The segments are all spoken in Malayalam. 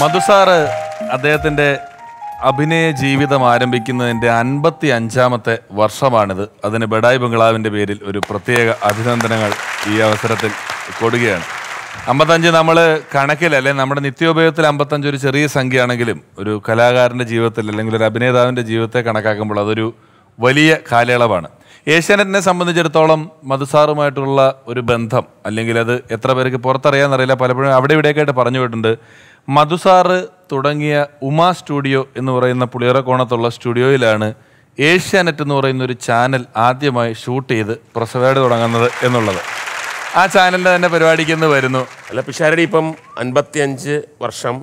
മധു സാറ് അദ്ദേഹത്തിൻ്റെ അഭിനയ ജീവിതം ആരംഭിക്കുന്നതിൻ്റെ അൻപത്തി അഞ്ചാമത്തെ വർഷമാണിത് അതിന് ബഡായ് ബംഗ്ലാവിൻ്റെ പേരിൽ ഒരു പ്രത്യേക അഭിനന്ദനങ്ങൾ ഈ അവസരത്തിൽ കൊടുക്കുകയാണ് അമ്പത്തഞ്ച് നമ്മൾ കണക്കിലല്ലേ നമ്മുടെ നിത്യോപയോഗത്തിൽ അമ്പത്തഞ്ച് ഒരു ചെറിയ സംഖ്യയാണെങ്കിലും ഒരു കലാകാരൻ്റെ ജീവിതത്തിൽ അല്ലെങ്കിൽ ഒരു അഭിനേതാവിൻ്റെ ജീവിതത്തെ കണക്കാക്കുമ്പോൾ അതൊരു വലിയ കാലയളവാണ് ഏഷ്യാനെറ്റിനെ സംബന്ധിച്ചിടത്തോളം മധുസാറുമായിട്ടുള്ള ഒരു ബന്ധം അല്ലെങ്കിൽ അത് എത്ര പേർക്ക് പുറത്തറിയാമെന്നറിയില്ല പലപ്പോഴും അവിടെ ആയിട്ട് പറഞ്ഞു കേട്ടിട്ടുണ്ട് മധുസാറ് തുടങ്ങിയ ഉമാ സ്റ്റുഡിയോ എന്ന് പറയുന്ന പുളിയറക്കോണത്തുള്ള സ്റ്റുഡിയോയിലാണ് ഏഷ്യാനെറ്റ് എന്ന് പറയുന്ന ഒരു ചാനൽ ആദ്യമായി ഷൂട്ട് ചെയ്ത് പ്രസവേട് തുടങ്ങുന്നത് എന്നുള്ളത് ആ ചാനലിൻ്റെ തന്നെ പരിപാടിക്ക് എന്ന് വരുന്നു അല്ല പിഷാരടി ഇപ്പം അൻപത്തിയഞ്ച് വർഷം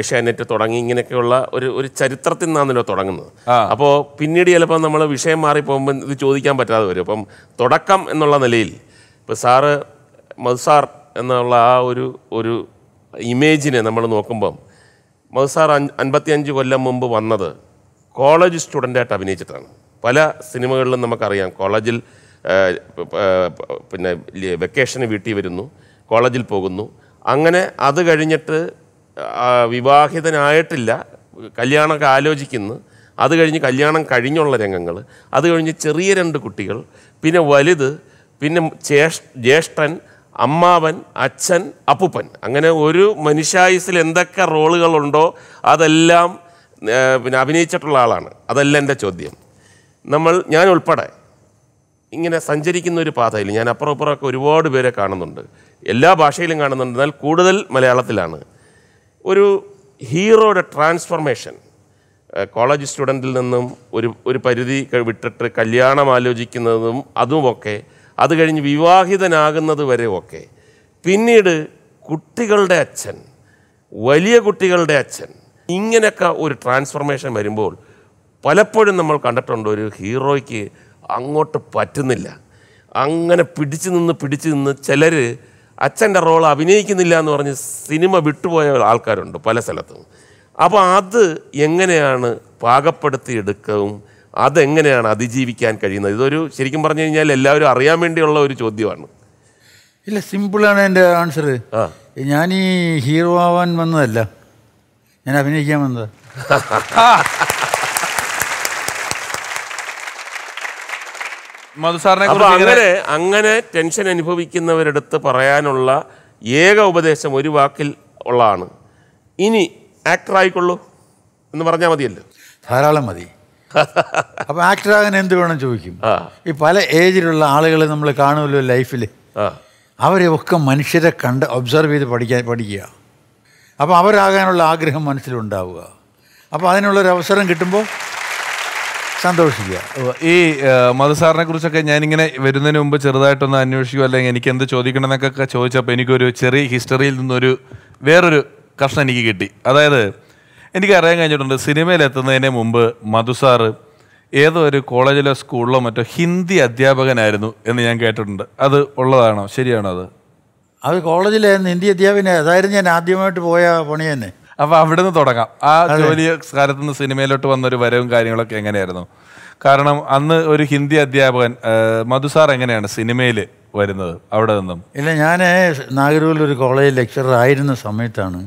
ഏഷ്യാനെറ്റ് തുടങ്ങി ഇങ്ങനെയൊക്കെയുള്ള ഒരു ഒരു ചരിത്രത്തിൽ നിന്നാണല്ലോ തുടങ്ങുന്നത് അപ്പോൾ പിന്നീട് ചിലപ്പോൾ നമ്മൾ വിഷയം മാറി പോകുമ്പോൾ ഇത് ചോദിക്കാൻ പറ്റാതെ വരും അപ്പം തുടക്കം എന്നുള്ള നിലയിൽ ഇപ്പോൾ സാറ് മധുസാർ എന്നുള്ള ആ ഒരു ഒരു ഇമേജിനെ നമ്മൾ നോക്കുമ്പം മധുസാർ സാർ അൻപത്തിയഞ്ച് കൊല്ലം മുമ്പ് വന്നത് കോളേജ് സ്റ്റുഡൻ്റായിട്ട് അഭിനയിച്ചിട്ടാണ് പല സിനിമകളിലും നമുക്കറിയാം കോളേജിൽ പിന്നെ വെക്കേഷന് വീട്ടിൽ വരുന്നു കോളേജിൽ പോകുന്നു അങ്ങനെ അത് കഴിഞ്ഞിട്ട് വിവാഹിതനായിട്ടില്ല കല്യാണമൊക്കെ ആലോചിക്കുന്നു അത് കഴിഞ്ഞ് കല്യാണം കഴിഞ്ഞുള്ള രംഗങ്ങൾ അത് കഴിഞ്ഞ് ചെറിയ രണ്ട് കുട്ടികൾ പിന്നെ വലുത് പിന്നെ ജ്യേഷ്ഠൻ അമ്മാവൻ അച്ഛൻ അപ്പുപ്പൻ അങ്ങനെ ഒരു മനുഷ്യായുസിൽ എന്തൊക്കെ റോളുകളുണ്ടോ അതെല്ലാം പിന്നെ അഭിനയിച്ചിട്ടുള്ള ആളാണ് അതല്ല എൻ്റെ ചോദ്യം നമ്മൾ ഞാൻ ഉൾപ്പെടെ ഇങ്ങനെ സഞ്ചരിക്കുന്ന ഒരു പാതയിൽ ഞാൻ അപ്പുറം അപ്പുറമൊക്കെ ഒരുപാട് പേരെ കാണുന്നുണ്ട് എല്ലാ ഭാഷയിലും കാണുന്നുണ്ട് എന്നാൽ കൂടുതൽ മലയാളത്തിലാണ് ഒരു ഹീറോയുടെ ട്രാൻസ്ഫർമേഷൻ കോളേജ് സ്റ്റുഡൻറ്റിൽ നിന്നും ഒരു ഒരു പരിധി വിട്ടിട്ട് കല്യാണം ആലോചിക്കുന്നതും അതുമൊക്കെ അത് കഴിഞ്ഞ് വിവാഹിതനാകുന്നത് വരെ ഒക്കെ പിന്നീട് കുട്ടികളുടെ അച്ഛൻ വലിയ കുട്ടികളുടെ അച്ഛൻ ഇങ്ങനെയൊക്കെ ഒരു ട്രാൻസ്ഫർമേഷൻ വരുമ്പോൾ പലപ്പോഴും നമ്മൾ കണ്ടിട്ടുണ്ട് ഒരു ഹീറോയ്ക്ക് അങ്ങോട്ട് പറ്റുന്നില്ല അങ്ങനെ പിടിച്ചു നിന്ന് പിടിച്ചു നിന്ന് ചിലർ അച്ഛൻ്റെ റോൾ അഭിനയിക്കുന്നില്ല എന്ന് പറഞ്ഞ് സിനിമ വിട്ടുപോയ ആൾക്കാരുണ്ട് പല സ്ഥലത്തും അപ്പോൾ അത് എങ്ങനെയാണ് പാകപ്പെടുത്തി എടുക്കവും അതെങ്ങനെയാണ് അതിജീവിക്കാൻ കഴിയുന്നത് ഇതൊരു ശരിക്കും പറഞ്ഞു കഴിഞ്ഞാൽ എല്ലാവരും അറിയാൻ വേണ്ടിയുള്ള ഒരു ചോദ്യമാണ് ഇല്ല സിമ്പിളാണ് എൻ്റെ ആൻസർ ഞാൻ ഈ ഹീറോ ആവാൻ വന്നതല്ല ഞാൻ അഭിനയിക്കാൻ വന്നത് അങ്ങനെ അങ്ങനെ ടെൻഷൻ അനുഭവിക്കുന്നവരെടുത്ത് പറയാനുള്ള ഏക ഉപദേശം ഒരു വാക്കിൽ ഉള്ളതാണ് ഇനി ആക്ടർ ആയിക്കൊള്ളൂ എന്ന് പറഞ്ഞാൽ മതിയല്ലോ ധാരാളം മതി ആക്ടർ ആകാൻ എന്ത് വേണം ചോദിക്കും ഈ പല ഏജിലുള്ള ആളുകളെ നമ്മൾ കാണുമല്ലോ ലൈഫിൽ അവരെ ഒക്കെ മനുഷ്യരെ കണ്ട് ഒബ്സർവ് ചെയ്ത് പഠിക്കാൻ പഠിക്കുക അപ്പോൾ അവരാകാനുള്ള ആഗ്രഹം മനസ്സിലുണ്ടാവുക അപ്പോൾ അതിനുള്ളൊരു അവസരം കിട്ടുമ്പോൾ സന്തോഷിക്കുക ഈ മധുസാറിനെ കുറിച്ചൊക്കെ ഞാനിങ്ങനെ വരുന്നതിന് മുമ്പ് ചെറുതായിട്ടൊന്ന് അന്വേഷിക്കുക അല്ലെങ്കിൽ എനിക്ക് എന്ത് ചോദിക്കണം എന്നൊക്കെ ചോദിച്ചപ്പോൾ എനിക്കൊരു ചെറിയ ഹിസ്റ്ററിയിൽ നിന്നൊരു വേറൊരു കഷ്ണം എനിക്ക് കിട്ടി അതായത് എനിക്ക് അറിയാൻ കഴിഞ്ഞിട്ടുണ്ട് സിനിമയിലെത്തുന്നതിന് മുമ്പ് മധുസാറ് ഏതോ ഒരു കോളേജിലോ സ്കൂളിലോ മറ്റോ ഹിന്ദി അധ്യാപകനായിരുന്നു എന്ന് ഞാൻ കേട്ടിട്ടുണ്ട് അത് ഉള്ളതാണോ ശരിയാണോ അത് അത് കോളേജിലെ ഹിന്ദി അധ്യാപകനെ അതായിരുന്നു ഞാൻ ആദ്യമായിട്ട് പോയ പണി തന്നെ അപ്പോൾ അവിടുന്ന് തുടങ്ങാം ആ ജോലി കാലത്ത് നിന്ന് സിനിമയിലോട്ട് വന്നൊരു വരവും കാര്യങ്ങളൊക്കെ എങ്ങനെയായിരുന്നു കാരണം അന്ന് ഒരു ഹിന്ദി അധ്യാപകൻ മധു സാർ എങ്ങനെയാണ് സിനിമയിൽ വരുന്നത് അവിടെ നിന്നും ഇല്ല ഞാൻ നാഗരൂരിൽ ഒരു കോളേജ് ലെക്ചറർ ആയിരുന്ന സമയത്താണ്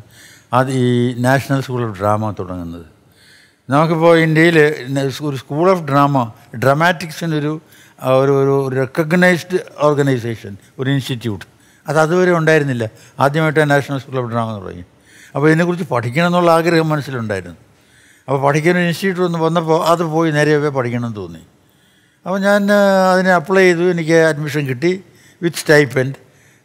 അത് ഈ നാഷണൽ സ്കൂൾ ഓഫ് ഡ്രാമ തുടങ്ങുന്നത് നമുക്കിപ്പോൾ ഇന്ത്യയിൽ ഒരു സ്കൂൾ ഓഫ് ഡ്രാമ ഡ്രാമാറ്റിക്സിനൊരു ഒരു ഒരു റെക്കഗ്നൈസ്ഡ് ഓർഗനൈസേഷൻ ഒരു ഇൻസ്റ്റിറ്റ്യൂട്ട് അത് അതുവരെ ഉണ്ടായിരുന്നില്ല ആദ്യമായിട്ട് നാഷണൽ സ്കൂൾ ഓഫ് ഡ്രാമ തുടങ്ങി അപ്പോൾ ഇതിനെക്കുറിച്ച് പഠിക്കണം എന്നുള്ള ആഗ്രഹം മനസ്സിലുണ്ടായിരുന്നു അപ്പോൾ പഠിക്കുന്ന ഇൻസ്റ്റിറ്റ്യൂട്ട് ഒന്ന് വന്നപ്പോൾ അത് പോയി നേരെയൊക്കെ പഠിക്കണം തോന്നി അപ്പോൾ ഞാൻ അതിനെ അപ്ലൈ ചെയ്തു എനിക്ക് അഡ്മിഷൻ കിട്ടി വിത്ത് സ്റ്റൈപ്പൻഡ്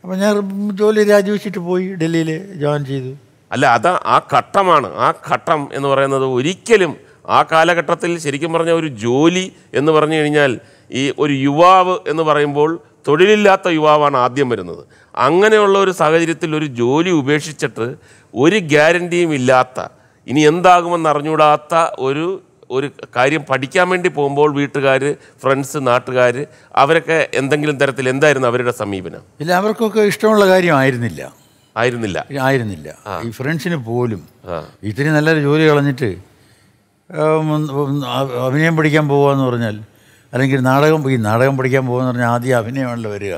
അപ്പോൾ ഞാൻ ജോലി രാജിവെച്ചിട്ട് പോയി ഡൽഹിയിൽ ജോയിൻ ചെയ്തു അല്ല അത് ആ ഘട്ടമാണ് ആ ഘട്ടം എന്ന് പറയുന്നത് ഒരിക്കലും ആ കാലഘട്ടത്തിൽ ശരിക്കും പറഞ്ഞ ഒരു ജോലി എന്ന് പറഞ്ഞു കഴിഞ്ഞാൽ ഈ ഒരു യുവാവ് എന്ന് പറയുമ്പോൾ തൊഴിലില്ലാത്ത യുവാവാണ് ആദ്യം വരുന്നത് അങ്ങനെയുള്ള ഒരു സാഹചര്യത്തിൽ ഒരു ജോലി ഉപേക്ഷിച്ചിട്ട് ഒരു ഗ്യാരൻറ്റിയും ഇല്ലാത്ത ഇനി എന്താകുമെന്ന് അറിഞ്ഞൂടാത്ത ഒരു ഒരു കാര്യം പഠിക്കാൻ വേണ്ടി പോകുമ്പോൾ വീട്ടുകാർ ഫ്രണ്ട്സ് നാട്ടുകാർ അവരൊക്കെ എന്തെങ്കിലും തരത്തിൽ എന്തായിരുന്നു അവരുടെ സമീപനം എല്ലാവർക്കൊക്കെ ഇഷ്ടമുള്ള കാര്യമായിരുന്നില്ല ആയിരുന്നില്ല ആയിരുന്നില്ല ഈ ഫ്രണ്ട്സിന് പോലും ഇത്തിരി നല്ലൊരു ജോലി കളഞ്ഞിട്ട് അഭിനയം പഠിക്കാൻ പോകുകയെന്ന് പറഞ്ഞാൽ അല്ലെങ്കിൽ നാടകം ഈ നാടകം പഠിക്കാൻ പോകുമെന്ന് പറഞ്ഞാൽ ആദ്യം അഭിനയമാണല്ലോ വരിക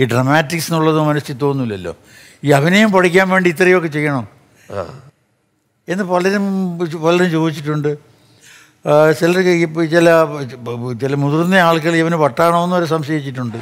ഈ ഡ്രമാറ്റിക്സ് എന്നുള്ളത് മനസ്സിൽ തോന്നില്ലല്ലോ ഈ അഭിനയം പഠിക്കാൻ വേണ്ടി ഇത്രയൊക്കെ ചെയ്യണം എന്ന് പലരും പലരും ചോദിച്ചിട്ടുണ്ട് ചിലർക്ക് ഇപ്പോൾ ചില ചില മുതിർന്ന ആൾക്കാർ ഇവന് പട്ടാണോ എന്നവരെ സംശയിച്ചിട്ടുണ്ട്